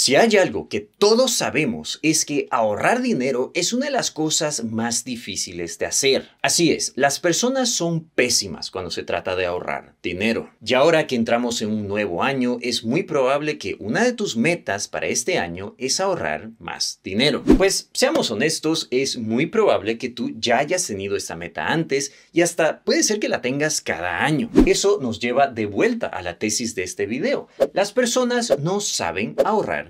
Si hay algo que todos sabemos es que ahorrar dinero es una de las cosas más difíciles de hacer. Así es, las personas son pésimas cuando se trata de ahorrar dinero. Y ahora que entramos en un nuevo año, es muy probable que una de tus metas para este año es ahorrar más dinero. Pues seamos honestos, es muy probable que tú ya hayas tenido esa meta antes y hasta puede ser que la tengas cada año. Eso nos lleva de vuelta a la tesis de este video. Las personas no saben ahorrar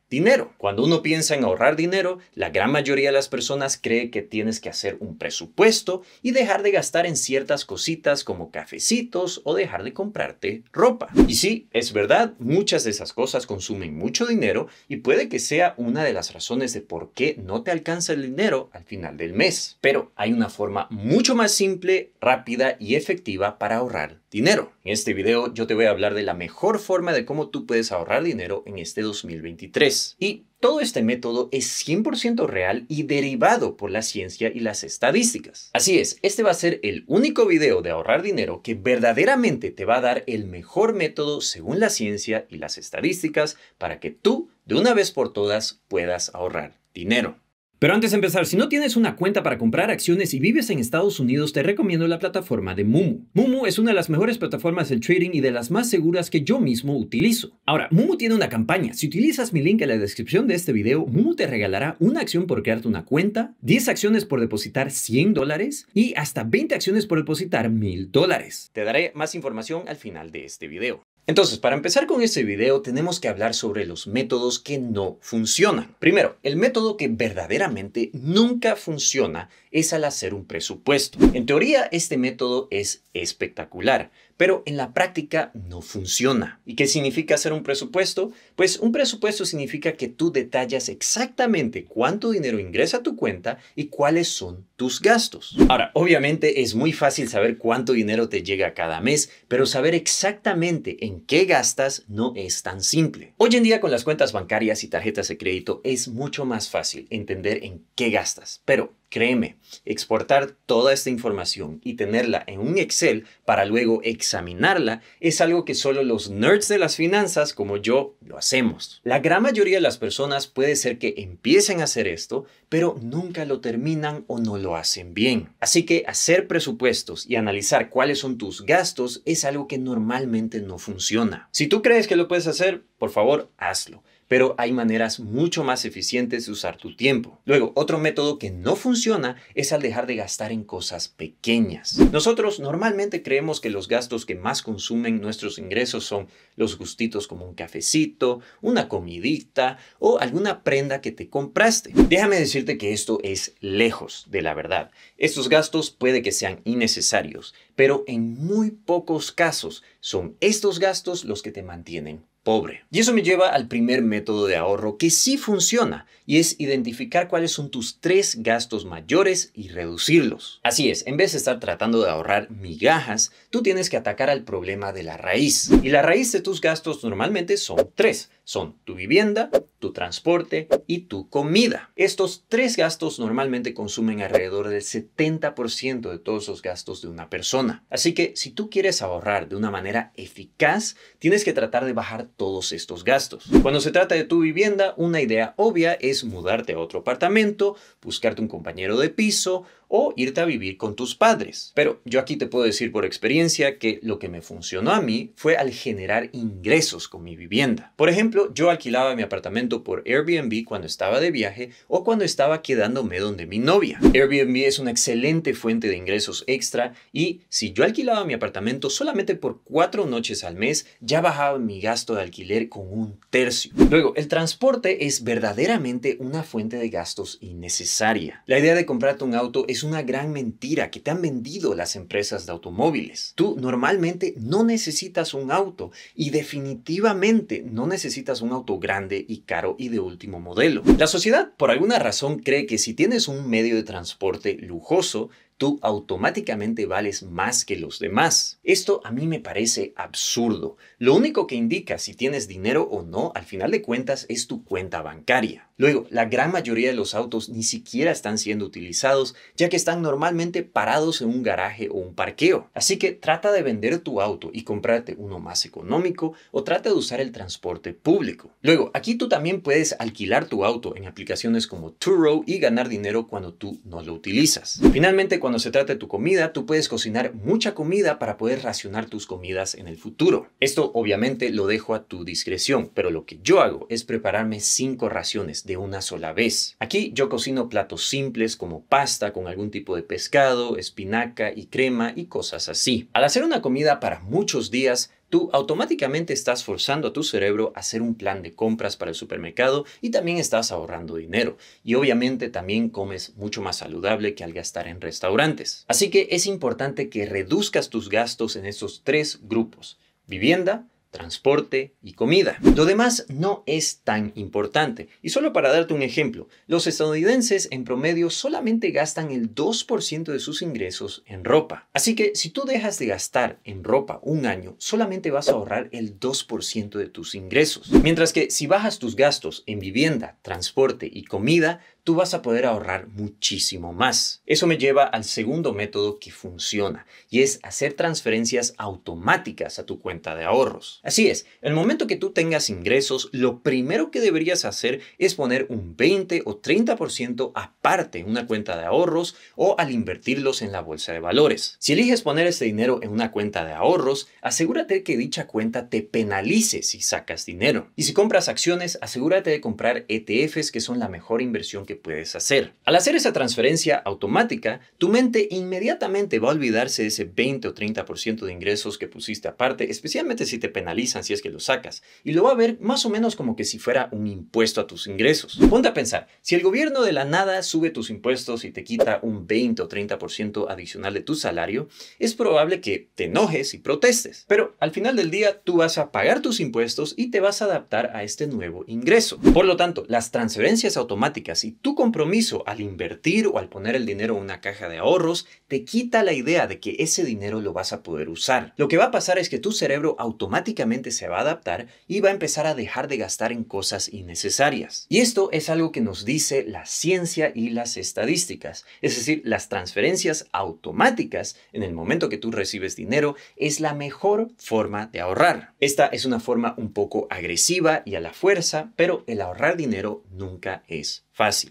dinero. Cuando uno piensa en ahorrar dinero, la gran mayoría de las personas cree que tienes que hacer un presupuesto y dejar de gastar en ciertas cositas como cafecitos o dejar de comprarte ropa. Y sí, es verdad, muchas de esas cosas consumen mucho dinero y puede que sea una de las razones de por qué no te alcanza el dinero al final del mes. Pero hay una forma mucho más simple, rápida y efectiva para ahorrar dinero. En este video yo te voy a hablar de la mejor forma de cómo tú puedes ahorrar dinero en este 2023. Y todo este método es 100% real y derivado por la ciencia y las estadísticas. Así es, este va a ser el único video de ahorrar dinero que verdaderamente te va a dar el mejor método según la ciencia y las estadísticas para que tú, de una vez por todas, puedas ahorrar dinero. Pero antes de empezar, si no tienes una cuenta para comprar acciones y vives en Estados Unidos, te recomiendo la plataforma de Mumu. Mumu es una de las mejores plataformas del trading y de las más seguras que yo mismo utilizo. Ahora, Mumu tiene una campaña. Si utilizas mi link en la descripción de este video, Mumu te regalará una acción por crearte una cuenta, 10 acciones por depositar 100 dólares y hasta 20 acciones por depositar 1000 dólares. Te daré más información al final de este video. Entonces, para empezar con este video, tenemos que hablar sobre los métodos que no funcionan. Primero, el método que verdaderamente nunca funciona es al hacer un presupuesto. En teoría, este método es espectacular, pero en la práctica no funciona. ¿Y qué significa hacer un presupuesto? Pues un presupuesto significa que tú detallas exactamente cuánto dinero ingresa a tu cuenta y cuáles son tus gastos. Ahora, obviamente es muy fácil saber cuánto dinero te llega cada mes, pero saber exactamente en qué gastas no es tan simple. Hoy en día con las cuentas bancarias y tarjetas de crédito es mucho más fácil entender en qué gastas, pero Créeme, exportar toda esta información y tenerla en un Excel para luego examinarla es algo que solo los nerds de las finanzas como yo lo hacemos. La gran mayoría de las personas puede ser que empiecen a hacer esto, pero nunca lo terminan o no lo hacen bien. Así que hacer presupuestos y analizar cuáles son tus gastos es algo que normalmente no funciona. Si tú crees que lo puedes hacer, por favor, hazlo pero hay maneras mucho más eficientes de usar tu tiempo. Luego, otro método que no funciona es al dejar de gastar en cosas pequeñas. Nosotros normalmente creemos que los gastos que más consumen nuestros ingresos son los gustitos como un cafecito, una comidita o alguna prenda que te compraste. Déjame decirte que esto es lejos de la verdad. Estos gastos puede que sean innecesarios, pero en muy pocos casos son estos gastos los que te mantienen pobre. Y eso me lleva al primer método de ahorro que sí funciona y es identificar cuáles son tus tres gastos mayores y reducirlos. Así es, en vez de estar tratando de ahorrar migajas, tú tienes que atacar al problema de la raíz. Y la raíz de tus gastos normalmente son tres. Son tu vivienda, tu transporte y tu comida. Estos tres gastos normalmente consumen alrededor del 70% de todos los gastos de una persona. Así que si tú quieres ahorrar de una manera eficaz, tienes que tratar de bajar todos estos gastos. Cuando se trata de tu vivienda, una idea obvia es mudarte a otro apartamento, buscarte un compañero de piso o irte a vivir con tus padres. Pero yo aquí te puedo decir por experiencia que lo que me funcionó a mí fue al generar ingresos con mi vivienda. Por ejemplo, yo alquilaba mi apartamento por Airbnb cuando estaba de viaje o cuando estaba quedándome donde mi novia. Airbnb es una excelente fuente de ingresos extra y si yo alquilaba mi apartamento solamente por cuatro noches al mes, ya bajaba mi gasto de alquiler con un tercio. Luego, el transporte es verdaderamente una fuente de gastos innecesaria. La idea de comprarte un auto es una gran mentira que te han vendido las empresas de automóviles. Tú normalmente no necesitas un auto y definitivamente no necesitas un auto grande y caro y de último modelo. La sociedad por alguna razón cree que si tienes un medio de transporte lujoso, tú automáticamente vales más que los demás. Esto a mí me parece absurdo. Lo único que indica si tienes dinero o no, al final de cuentas, es tu cuenta bancaria. Luego, la gran mayoría de los autos ni siquiera están siendo utilizados, ya que están normalmente parados en un garaje o un parqueo. Así que trata de vender tu auto y comprarte uno más económico o trata de usar el transporte público. Luego, aquí tú también puedes alquilar tu auto en aplicaciones como Turo y ganar dinero cuando tú no lo utilizas. Finalmente, cuando cuando se trata de tu comida, tú puedes cocinar mucha comida para poder racionar tus comidas en el futuro. Esto obviamente lo dejo a tu discreción, pero lo que yo hago es prepararme cinco raciones de una sola vez. Aquí yo cocino platos simples como pasta con algún tipo de pescado, espinaca y crema y cosas así. Al hacer una comida para muchos días, tú automáticamente estás forzando a tu cerebro a hacer un plan de compras para el supermercado y también estás ahorrando dinero. Y obviamente también comes mucho más saludable que al gastar en restaurantes. Así que es importante que reduzcas tus gastos en esos tres grupos. Vivienda, transporte y comida. Lo demás no es tan importante. Y solo para darte un ejemplo, los estadounidenses en promedio solamente gastan el 2% de sus ingresos en ropa. Así que si tú dejas de gastar en ropa un año, solamente vas a ahorrar el 2% de tus ingresos. Mientras que si bajas tus gastos en vivienda, transporte y comida, tú vas a poder ahorrar muchísimo más. Eso me lleva al segundo método que funciona y es hacer transferencias automáticas a tu cuenta de ahorros. Así es, el momento que tú tengas ingresos, lo primero que deberías hacer es poner un 20 o 30% aparte en una cuenta de ahorros o al invertirlos en la bolsa de valores. Si eliges poner ese dinero en una cuenta de ahorros, asegúrate que dicha cuenta te penalice si sacas dinero. Y si compras acciones, asegúrate de comprar ETFs que son la mejor inversión puedes hacer. Al hacer esa transferencia automática, tu mente inmediatamente va a olvidarse de ese 20 o 30% de ingresos que pusiste aparte, especialmente si te penalizan si es que lo sacas, y lo va a ver más o menos como que si fuera un impuesto a tus ingresos. Ponte a pensar, si el gobierno de la nada sube tus impuestos y te quita un 20 o 30% adicional de tu salario, es probable que te enojes y protestes. Pero al final del día tú vas a pagar tus impuestos y te vas a adaptar a este nuevo ingreso. Por lo tanto, las transferencias automáticas y tu compromiso al invertir o al poner el dinero en una caja de ahorros te quita la idea de que ese dinero lo vas a poder usar. Lo que va a pasar es que tu cerebro automáticamente se va a adaptar y va a empezar a dejar de gastar en cosas innecesarias. Y esto es algo que nos dice la ciencia y las estadísticas. Es decir, las transferencias automáticas en el momento que tú recibes dinero es la mejor forma de ahorrar. Esta es una forma un poco agresiva y a la fuerza, pero el ahorrar dinero nunca es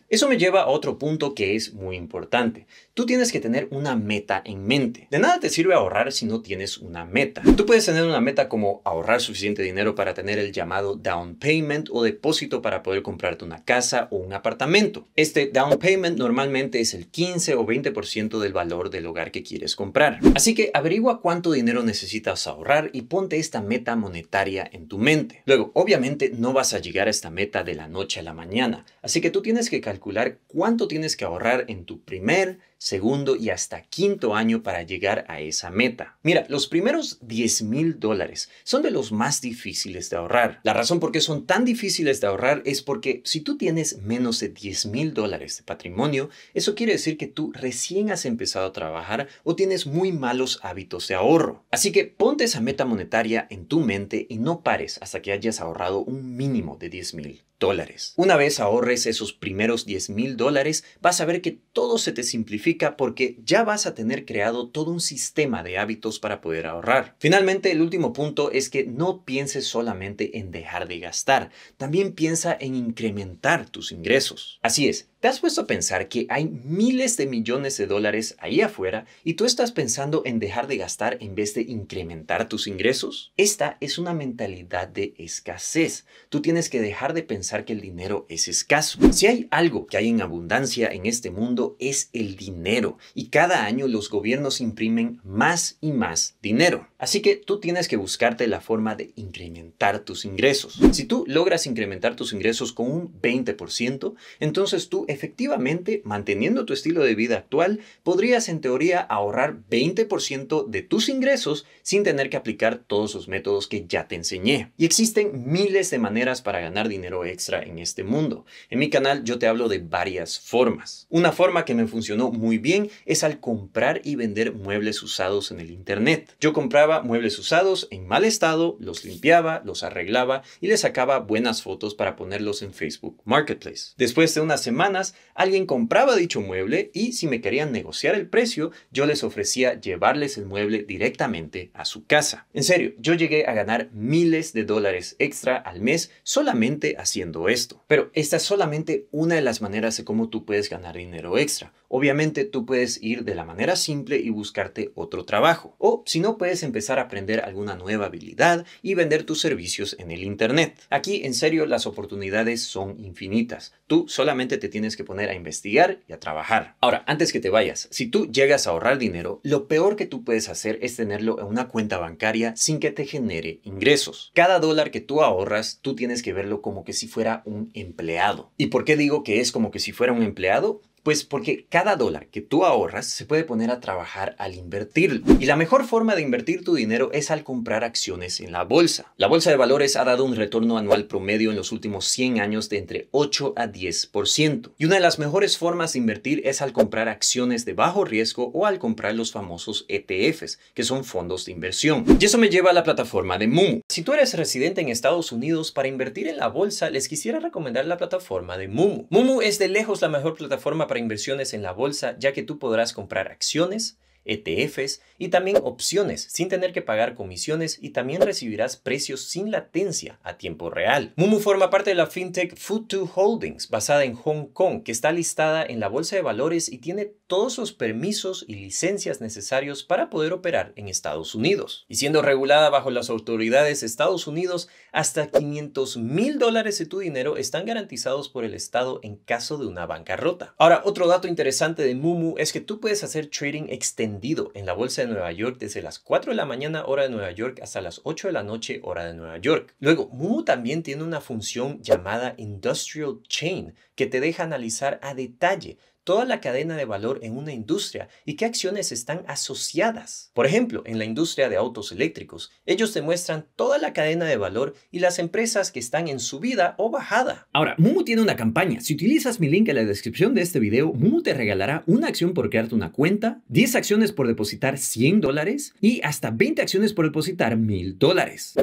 eso me lleva a otro punto que es muy importante. Tú tienes que tener una meta en mente. De nada te sirve ahorrar si no tienes una meta. Tú puedes tener una meta como ahorrar suficiente dinero para tener el llamado down payment o depósito para poder comprarte una casa o un apartamento. Este down payment normalmente es el 15 o 20% del valor del hogar que quieres comprar. Así que averigua cuánto dinero necesitas ahorrar y ponte esta meta monetaria en tu mente. Luego, obviamente no vas a llegar a esta meta de la noche a la mañana, así que tú tienes que calcular cuánto tienes que ahorrar en tu primer, segundo y hasta quinto año para llegar a esa meta. Mira, los primeros 10 mil dólares son de los más difíciles de ahorrar. La razón por qué son tan difíciles de ahorrar es porque si tú tienes menos de 10 mil dólares de patrimonio, eso quiere decir que tú recién has empezado a trabajar o tienes muy malos hábitos de ahorro. Así que ponte esa meta monetaria en tu mente y no pares hasta que hayas ahorrado un mínimo de 10 mil dólares. Una vez ahorres esos primeros 10 mil dólares, vas a ver que todo se te simplifica porque ya vas a tener creado todo un sistema de hábitos para poder ahorrar. Finalmente, el último punto es que no pienses solamente en dejar de gastar, también piensa en incrementar tus ingresos. Así es, ¿Te has puesto a pensar que hay miles de millones de dólares ahí afuera y tú estás pensando en dejar de gastar en vez de incrementar tus ingresos? Esta es una mentalidad de escasez. Tú tienes que dejar de pensar que el dinero es escaso. Si hay algo que hay en abundancia en este mundo es el dinero y cada año los gobiernos imprimen más y más dinero. Así que tú tienes que buscarte la forma de incrementar tus ingresos. Si tú logras incrementar tus ingresos con un 20%, entonces tú efectivamente, manteniendo tu estilo de vida actual, podrías en teoría ahorrar 20% de tus ingresos sin tener que aplicar todos los métodos que ya te enseñé. Y existen miles de maneras para ganar dinero extra en este mundo. En mi canal yo te hablo de varias formas. Una forma que me funcionó muy bien es al comprar y vender muebles usados en el Internet. Yo compraba muebles usados en mal estado, los limpiaba, los arreglaba y les sacaba buenas fotos para ponerlos en Facebook Marketplace. Después de una semana alguien compraba dicho mueble y si me querían negociar el precio, yo les ofrecía llevarles el mueble directamente a su casa. En serio, yo llegué a ganar miles de dólares extra al mes solamente haciendo esto. Pero esta es solamente una de las maneras de cómo tú puedes ganar dinero extra. Obviamente tú puedes ir de la manera simple y buscarte otro trabajo. O si no, puedes empezar a aprender alguna nueva habilidad y vender tus servicios en el Internet. Aquí, en serio, las oportunidades son infinitas. Tú solamente te tienes que poner a investigar y a trabajar. Ahora, antes que te vayas, si tú llegas a ahorrar dinero, lo peor que tú puedes hacer es tenerlo en una cuenta bancaria sin que te genere ingresos. Cada dólar que tú ahorras, tú tienes que verlo como que si fuera un empleado. ¿Y por qué digo que es como que si fuera un empleado? Pues porque cada dólar que tú ahorras se puede poner a trabajar al invertirlo. Y la mejor forma de invertir tu dinero es al comprar acciones en la bolsa. La bolsa de valores ha dado un retorno anual promedio en los últimos 100 años de entre 8 a 10%. Y una de las mejores formas de invertir es al comprar acciones de bajo riesgo o al comprar los famosos ETFs, que son fondos de inversión. Y eso me lleva a la plataforma de Moon. Si tú eres residente en Estados Unidos, para invertir en la bolsa les quisiera recomendar la plataforma de Moon. Mumu es de lejos la mejor plataforma para inversiones en la bolsa, ya que tú podrás comprar acciones, ETFs y también opciones sin tener que pagar comisiones y también recibirás precios sin latencia a tiempo real. Mumu forma parte de la fintech Futu Holdings basada en Hong Kong que está listada en la bolsa de valores y tiene todos los permisos y licencias necesarios para poder operar en Estados Unidos y siendo regulada bajo las autoridades de Estados Unidos hasta 500 mil dólares de tu dinero están garantizados por el Estado en caso de una bancarrota. Ahora otro dato interesante de Mumu es que tú puedes hacer trading extensivo vendido en la bolsa de Nueva York desde las 4 de la mañana hora de Nueva York hasta las 8 de la noche hora de Nueva York. Luego, Mumu también tiene una función llamada Industrial Chain que te deja analizar a detalle toda la cadena de valor en una industria y qué acciones están asociadas. Por ejemplo, en la industria de autos eléctricos, ellos te muestran toda la cadena de valor y las empresas que están en subida o bajada. Ahora, Mumu tiene una campaña. Si utilizas mi link en la descripción de este video, Mumu te regalará una acción por crearte una cuenta, 10 acciones por depositar 100 dólares y hasta 20 acciones por depositar 1000 dólares.